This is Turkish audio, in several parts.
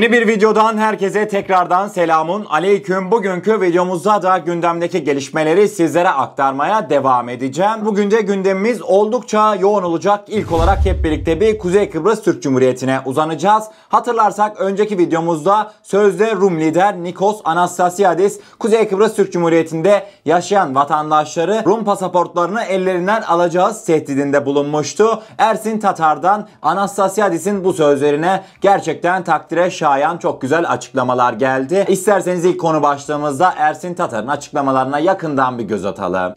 Yeni bir videodan herkese tekrardan selamun aleyküm. Bugünkü videomuzda da gündemdeki gelişmeleri sizlere aktarmaya devam edeceğim. Bugün de gündemimiz oldukça yoğun olacak. İlk olarak hep birlikte bir Kuzey Kıbrıs Türk Cumhuriyeti'ne uzanacağız. Hatırlarsak önceki videomuzda sözde Rum lider Nikos Anastasiadis Kuzey Kıbrıs Türk Cumhuriyeti'nde yaşayan vatandaşları Rum pasaportlarını ellerinden alacağız tehdidinde bulunmuştu. Ersin Tatar'dan Anastasiadis'in bu sözlerine gerçekten takdire şaşırmıştı şayan çok güzel açıklamalar geldi. İsterseniz ilk konu başlığımızda Ersin Tatar'ın açıklamalarına yakından bir göz atalım.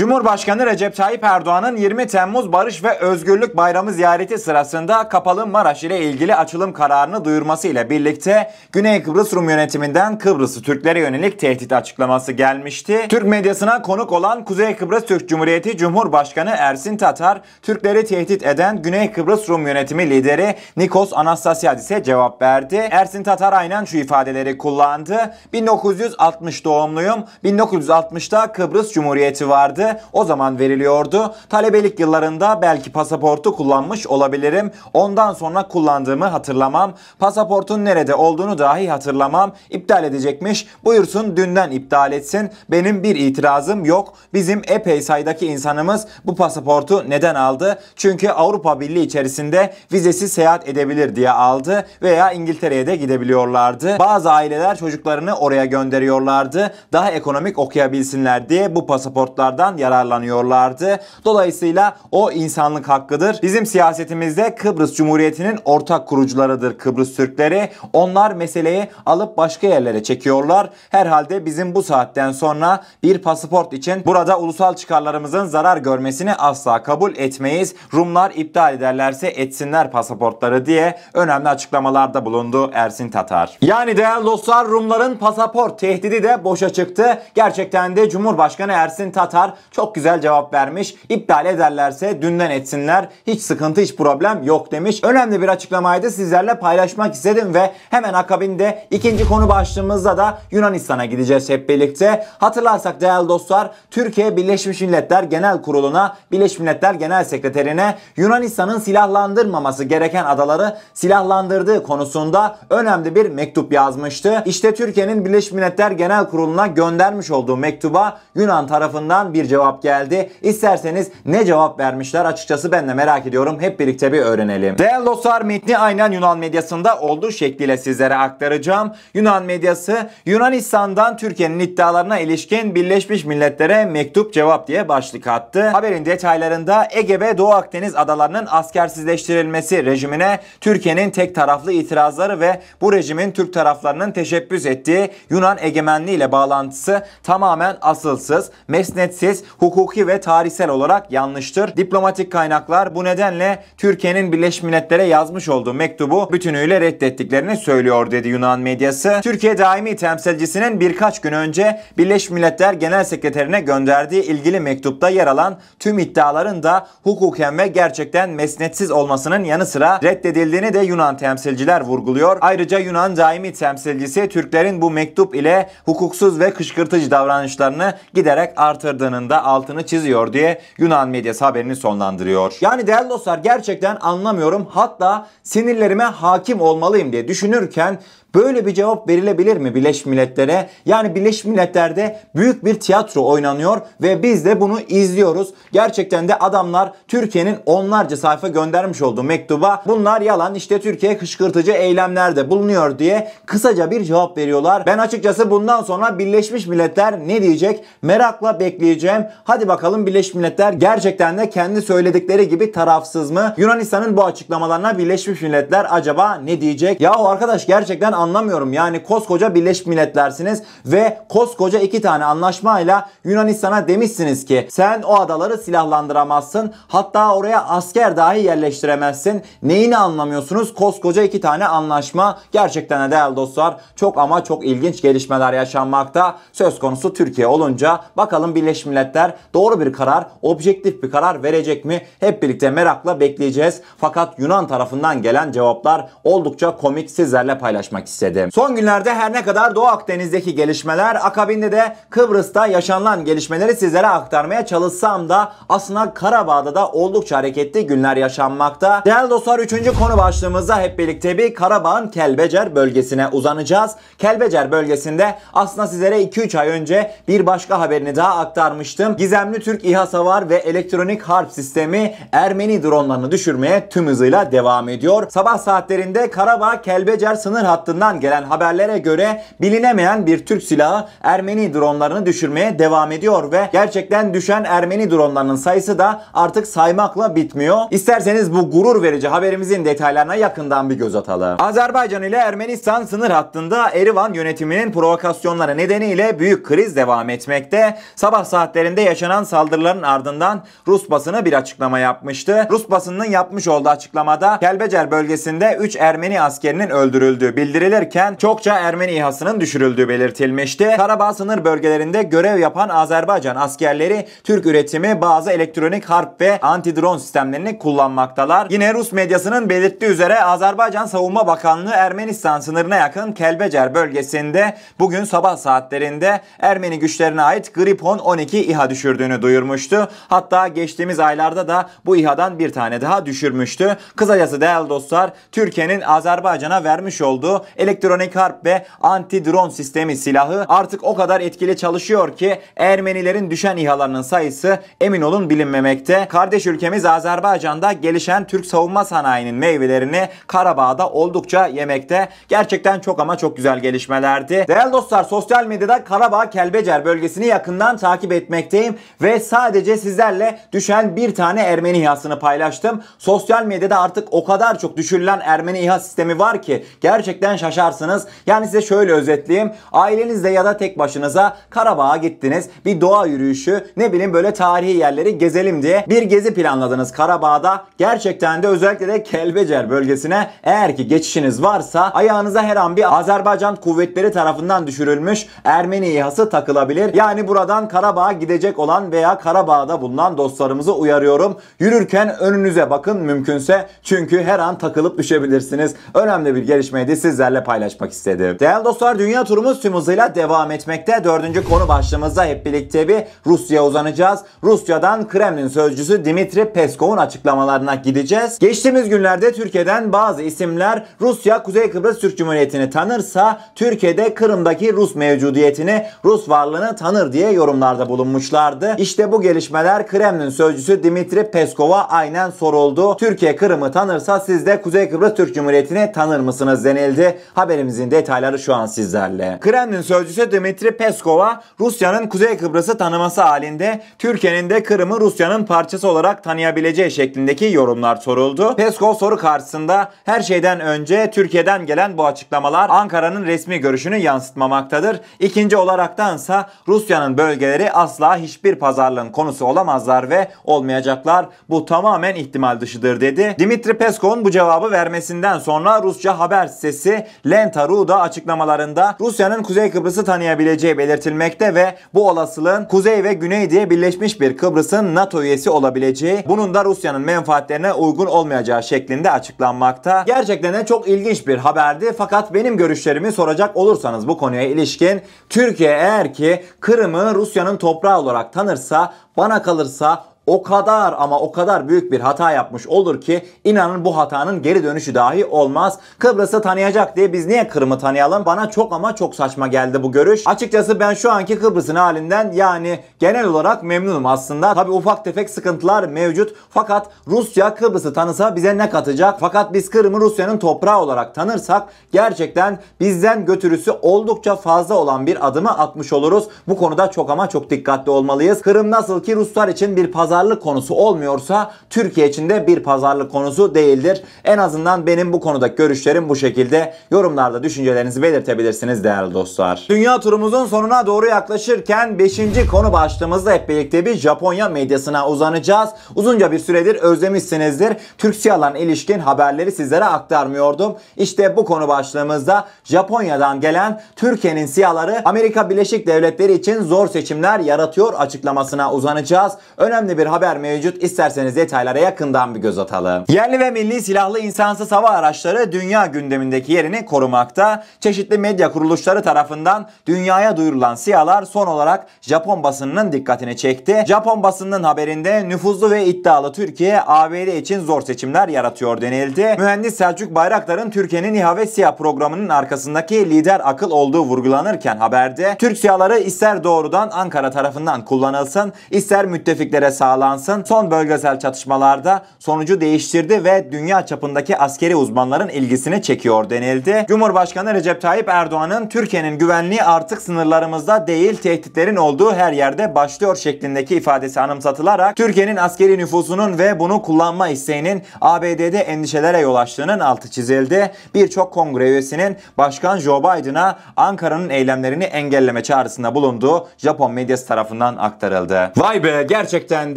Cumhurbaşkanı Recep Tayyip Erdoğan'ın 20 Temmuz Barış ve Özgürlük Bayramı ziyareti sırasında Kapalı Maraş ile ilgili açılım kararını duyurması ile birlikte Güney Kıbrıs Rum yönetiminden Kıbrıs'ı Türklere yönelik tehdit açıklaması gelmişti. Türk medyasına konuk olan Kuzey Kıbrıs Türk Cumhuriyeti Cumhurbaşkanı Ersin Tatar, Türkleri tehdit eden Güney Kıbrıs Rum yönetimi lideri Nikos Anastasiadis'e cevap verdi. Ersin Tatar aynen şu ifadeleri kullandı. 1960 doğumluyum, 1960'da Kıbrıs Cumhuriyeti vardı vardı. O zaman veriliyordu. Talebelik yıllarında belki pasaportu kullanmış olabilirim. Ondan sonra kullandığımı hatırlamam. Pasaportun nerede olduğunu dahi hatırlamam. İptal edecekmiş. Buyursun dünden iptal etsin. Benim bir itirazım yok. Bizim epey saydaki insanımız bu pasaportu neden aldı? Çünkü Avrupa Birliği içerisinde vizesiz seyahat edebilir diye aldı veya İngiltere'ye de gidebiliyorlardı. Bazı aileler çocuklarını oraya gönderiyorlardı. Daha ekonomik okuyabilsinler diye bu pasaportlardan haklarından yararlanıyorlardı. Dolayısıyla o insanlık hakkıdır. Bizim siyasetimizde Kıbrıs Cumhuriyeti'nin ortak kurucularıdır Kıbrıs Türkleri. Onlar meseleyi alıp başka yerlere çekiyorlar. Herhalde bizim bu saatten sonra bir pasaport için burada ulusal çıkarlarımızın zarar görmesini asla kabul etmeyiz. Rumlar iptal ederlerse etsinler pasaportları diye önemli açıklamalarda bulundu Ersin Tatar. Yani değerli dostlar Rumların pasaport tehdidi de boşa çıktı. Gerçekten de Cumhurbaşkanı Ersin Tatar çok güzel cevap vermiş. İptal ederlerse dünden etsinler. Hiç sıkıntı hiç problem yok demiş. Önemli bir açıklamaydı sizlerle paylaşmak istedim ve hemen akabinde ikinci konu başlığımızda da Yunanistan'a gideceğiz hep birlikte. Hatırlarsak değerli dostlar Türkiye Birleşmiş Milletler Genel Kurulu'na Birleşmiş Milletler Genel Sekreterine Yunanistan'ın silahlandırmaması gereken adaları silahlandırdığı konusunda önemli bir mektup yazmıştı. İşte Türkiye'nin Birleşmiş Milletler Genel Kurulu'na göndermiş olduğu mektuba Yunan tarafından bir cevap geldi. İsterseniz ne cevap vermişler açıkçası ben de merak ediyorum. Hep birlikte bir öğrenelim. Değerli dostlar metni aynen Yunan medyasında olduğu şekliyle sizlere aktaracağım. Yunan medyası Yunanistan'dan Türkiye'nin iddialarına ilişkin Birleşmiş Milletler'e mektup cevap diye başlık attı. Haberin detaylarında Ege ve Doğu Akdeniz adalarının askersizleştirilmesi rejimine Türkiye'nin tek taraflı itirazları ve bu rejimin Türk taraflarının teşebbüs ettiği Yunan egemenliği ile bağlantısı tamamen asılsız, mesnetsiz hukuki ve tarihsel olarak yanlıştır. Diplomatik kaynaklar bu nedenle Türkiye'nin Birleşmiş Milletler'e yazmış olduğu mektubu bütünüyle reddettiklerini söylüyor dedi Yunan medyası. Türkiye daimi temsilcisinin birkaç gün önce Birleşmiş Milletler Genel Sekreterine gönderdiği ilgili mektupta yer alan tüm iddiaların da hukuken ve gerçekten mesnetsiz olmasının yanı sıra reddedildiğini de Yunan temsilciler vurguluyor. Ayrıca Yunan daimi temsilcisi Türklerin bu mektup ile hukuksuz ve kışkırtıcı davranışlarını giderek artırdığının da altını çiziyor diye Yunan medyası haberini sonlandırıyor. Yani değerli dostlar gerçekten anlamıyorum. Hatta sinirlerime hakim olmalıyım diye düşünürken Böyle bir cevap verilebilir mi Birleşmiş Milletler'e? Yani Birleşmiş Milletler'de büyük bir tiyatro oynanıyor ve biz de bunu izliyoruz. Gerçekten de adamlar Türkiye'nin onlarca sayfa göndermiş olduğu mektuba bunlar yalan işte Türkiye kışkırtıcı eylemlerde bulunuyor diye kısaca bir cevap veriyorlar. Ben açıkçası bundan sonra Birleşmiş Milletler ne diyecek merakla bekleyeceğim gündem. Hadi bakalım Birleşmiş Milletler gerçekten de kendi söyledikleri gibi tarafsız mı? Yunanistan'ın bu açıklamalarına Birleşmiş Milletler acaba ne diyecek? Yahu arkadaş gerçekten anlamıyorum. Yani koskoca Birleşmiş Milletlersiniz ve koskoca iki tane anlaşmayla Yunanistan'a demişsiniz ki sen o adaları silahlandıramazsın. Hatta oraya asker dahi yerleştiremezsin. Neyini anlamıyorsunuz? Koskoca iki tane anlaşma. Gerçekten de değerli dostlar çok ama çok ilginç gelişmeler yaşanmakta. Söz konusu Türkiye olunca bakalım Birleşmiş Milletler hükümetler doğru bir karar, objektif bir karar verecek mi? Hep birlikte merakla bekleyeceğiz. Fakat Yunan tarafından gelen cevaplar oldukça komik sizlerle paylaşmak istedim. Son günlerde her ne kadar Doğu Akdeniz'deki gelişmeler akabinde de Kıbrıs'ta yaşanılan gelişmeleri sizlere aktarmaya çalışsam da aslında Karabağ'da da oldukça hareketli günler yaşanmakta. Değerli dostlar 3. konu başlığımızda hep birlikte bir Karabağ'ın Kelbecer bölgesine uzanacağız. Kelbecer bölgesinde aslında sizlere 2-3 ay önce bir başka haberini daha aktarmış anlatmıştım. Gizemli Türk İHA Savar ve elektronik harp sistemi Ermeni dronlarını düşürmeye tüm hızıyla devam ediyor. Sabah saatlerinde Karabağ-Kelbecer sınır hattından gelen haberlere göre bilinemeyen bir Türk silahı Ermeni dronlarını düşürmeye devam ediyor ve gerçekten düşen Ermeni dronlarının sayısı da artık saymakla bitmiyor. İsterseniz bu gurur verici haberimizin detaylarına yakından bir göz atalım. Azerbaycan ile Ermenistan sınır hattında Erivan yönetiminin provokasyonları nedeniyle büyük kriz devam etmekte. Sabah saatleri kentlerinde yaşanan saldırıların ardından Rus basını bir açıklama yapmıştı. Rus basınının yapmış olduğu açıklamada Kelbecer bölgesinde 3 Ermeni askerinin öldürüldüğü bildirilirken çokça Ermeni İHA'sının düşürüldüğü belirtilmişti. Karabağ sınır bölgelerinde görev yapan Azerbaycan askerleri Türk üretimi bazı elektronik harp ve anti-drone sistemlerini kullanmaktalar. Yine Rus medyasının belirttiği üzere Azerbaycan Savunma Bakanlığı Ermenistan sınırına yakın Kelbecer bölgesinde bugün sabah saatlerinde Ermeni güçlerine ait Gripon 12 İHA düşürdüğünü duyurmuştu. Hatta geçtiğimiz aylarda da bu İHA'dan bir tane daha düşürmüştü. Kısacası değerli dostlar Türkiye'nin Azerbaycan'a vermiş olduğu elektronik harp ve anti-drone sistemi silahı artık o kadar etkili çalışıyor ki Ermenilerin düşen İHA'larının sayısı emin olun bilinmemekte. Kardeş ülkemiz Azerbaycan'da gelişen Türk savunma sanayinin meyvelerini Karabağ'da oldukça yemekte. Gerçekten çok ama çok güzel gelişmelerdi. Değerli dostlar sosyal medyada Karabağ Kelbecer bölgesini yakından takip etmek etmekteyim ve sadece sizlerle düşen bir tane Ermeni İHA'sını paylaştım. Sosyal medyada artık o kadar çok düşürülen Ermeni İHA sistemi var ki gerçekten şaşarsınız. Yani size şöyle özetleyeyim. Ailenizle ya da tek başınıza Karabağ'a gittiniz. Bir doğa yürüyüşü ne bileyim böyle tarihi yerleri gezelim diye bir gezi planladınız Karabağ'da. Gerçekten de özellikle de Kelbecer bölgesine eğer ki geçişiniz varsa ayağınıza her an bir Azerbaycan kuvvetleri tarafından düşürülmüş Ermeni İHA'sı takılabilir. Yani buradan Karabağ'a gidebilirsiniz gidecek olan veya Karabağ'da bulunan dostlarımızı uyarıyorum. Yürürken önünüze bakın mümkünse çünkü her an takılıp düşebilirsiniz. Önemli bir gelişmeyi de sizlerle paylaşmak istedim. Değerli dostlar dünya turumuz tüm hızıyla devam etmekte. Dördüncü konu başlığımızda hep birlikte bir Rusya uzanacağız. Rusya'dan Kremlin sözcüsü Dimitri Peskov'un açıklamalarına gideceğiz. Geçtiğimiz günlerde Türkiye'den bazı isimler Rusya Kuzey Kıbrıs Türk Cumhuriyeti'ni tanırsa Türkiye'de Kırım'daki Rus mevcudiyetini, Rus varlığını tanır diye yorumlarda bulunmuş koymuşlardı. İşte bu gelişmeler Kremlin sözcüsü Dimitri Peskov'a aynen soruldu. Türkiye Kırım'ı tanırsa siz de Kuzey Kıbrıs Türk Cumhuriyeti'ni tanır mısınız denildi. Haberimizin detayları şu an sizlerle. Kremlin sözcüsü Dimitri Peskov'a Rusya'nın Kuzey Kıbrıs'ı tanıması halinde Türkiye'nin de Kırım'ı Rusya'nın parçası olarak tanıyabileceği şeklindeki yorumlar soruldu. Peskov soru karşısında her şeyden önce Türkiye'den gelen bu açıklamalar Ankara'nın resmi görüşünü yansıtmamaktadır. İkinci olaraktansa Rusya'nın bölgeleri asla asla hiçbir pazarlığın konusu olamazlar ve olmayacaklar. Bu tamamen ihtimal dışıdır dedi. Dimitri Peskov'un bu cevabı vermesinden sonra Rusça haber sitesi Lenta.ru da açıklamalarında Rusya'nın Kuzey Kıbrıs'ı tanıyabileceği belirtilmekte ve bu olasılığın Kuzey ve Güney diye birleşmiş bir Kıbrıs'ın NATO üyesi olabileceği, bunun da Rusya'nın menfaatlerine uygun olmayacağı şeklinde açıklanmakta. Gerçekten de çok ilginç bir haberdi fakat benim görüşlerimi soracak olursanız bu konuya ilişkin Türkiye eğer ki Kırım'ı Rusya'nın toprağı olarak tanırsa bana kalırsa o kadar ama o kadar büyük bir hata yapmış olur ki inanın bu hatanın geri dönüşü dahi olmaz. Kıbrıs'ı tanıyacak diye biz niye Kırım'ı tanıyalım? Bana çok ama çok saçma geldi bu görüş. Açıkçası ben şu anki Kıbrıs'ın halinden yani genel olarak memnunum aslında. Tabi ufak tefek sıkıntılar mevcut fakat Rusya Kıbrıs'ı tanısa bize ne katacak? Fakat biz Kırım'ı Rusya'nın toprağı olarak tanırsak gerçekten bizden götürüsü oldukça fazla olan bir adımı atmış oluruz. Bu konuda çok ama çok dikkatli olmalıyız. Kırım nasıl ki Ruslar için bir pazar pazarlık konusu olmuyorsa Türkiye için de bir pazarlık konusu değildir. En azından benim bu konudaki görüşlerim bu şekilde. Yorumlarda düşüncelerinizi belirtebilirsiniz değerli dostlar. Dünya turumuzun sonuna doğru yaklaşırken 5. konu başlığımızda hep birlikte bir Japonya medyasına uzanacağız. Uzunca bir süredir özlemişsinizdir. Türk Siyalan ilişkin haberleri sizlere aktarmıyordum. İşte bu konu başlığımızda Japonya'dan gelen Türkiye'nin siyaları Amerika Birleşik Devletleri için zor seçimler yaratıyor açıklamasına uzanacağız. Önemli bir bir haber mevcut. İsterseniz detaylara yakından bir göz atalım. Yerli ve milli silahlı insansız hava araçları dünya gündemindeki yerini korumakta. Çeşitli medya kuruluşları tarafından dünyaya duyurulan siyalar son olarak Japon basınının dikkatini çekti. Japon basınının haberinde nüfuzlu ve iddialı Türkiye ABD için zor seçimler yaratıyor denildi. Mühendis Selçuk Bayraktar'ın Türkiye'nin İHA ve SİHA programının arkasındaki lider akıl olduğu vurgulanırken haberde Türk siyaları ister doğrudan Ankara tarafından kullanılsın ister müttefiklere sağ bağlansın. Son bölgesel çatışmalarda sonucu değiştirdi ve dünya çapındaki askeri uzmanların ilgisini çekiyor denildi. Cumhurbaşkanı Recep Tayyip Erdoğan'ın Türkiye'nin güvenliği artık sınırlarımızda değil tehditlerin olduğu her yerde başlıyor şeklindeki ifadesi anımsatılarak Türkiye'nin askeri nüfusunun ve bunu kullanma isteğinin ABD'de endişelere yol açtığının altı çizildi. Birçok kongre üyesinin Başkan Joe Biden'a Ankara'nın eylemlerini engelleme çağrısında bulunduğu Japon medyası tarafından aktarıldı. Vay be gerçekten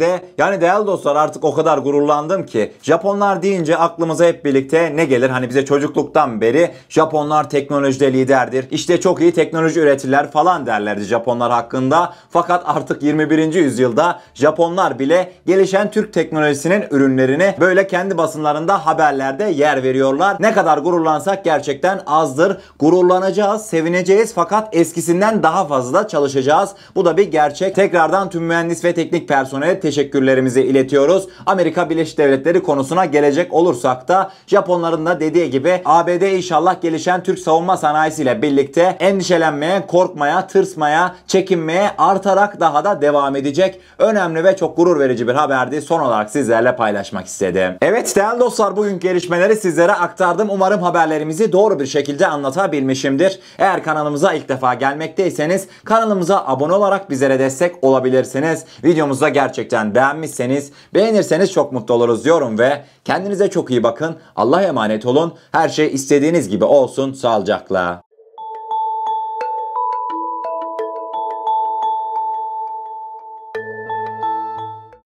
de de yani değerli dostlar artık o kadar gururlandım ki Japonlar deyince aklımıza hep birlikte ne gelir? Hani bize çocukluktan beri Japonlar teknolojide liderdir. İşte çok iyi teknoloji üretirler falan derlerdi Japonlar hakkında. Fakat artık 21. yüzyılda Japonlar bile gelişen Türk teknolojisinin ürünlerini böyle kendi basınlarında haberlerde yer veriyorlar. Ne kadar gururlansak gerçekten azdır. Gururlanacağız, sevineceğiz fakat eskisinden daha fazla çalışacağız. Bu da bir gerçek. Tekrardan tüm mühendis ve teknik personeli teşekkür teşekkürlerimizi iletiyoruz. Amerika Birleşik Devletleri konusuna gelecek olursak da Japonların da dediği gibi ABD inşallah gelişen Türk savunma sanayisiyle birlikte endişelenmeye, korkmaya, tırsmaya, çekinmeye artarak daha da devam edecek. Önemli ve çok gurur verici bir haberdi. Son olarak sizlerle paylaşmak istedim. Evet değerli dostlar bugün gelişmeleri sizlere aktardım. Umarım haberlerimizi doğru bir şekilde anlatabilmişimdir. Eğer kanalımıza ilk defa gelmekteyseniz kanalımıza abone olarak bizlere destek olabilirsiniz. Videomuzda gerçekten lütfen beğenmişseniz, beğenirseniz çok mutlu oluruz diyorum ve kendinize çok iyi bakın. Allah'a emanet olun. Her şey istediğiniz gibi olsun. Sağlıcakla.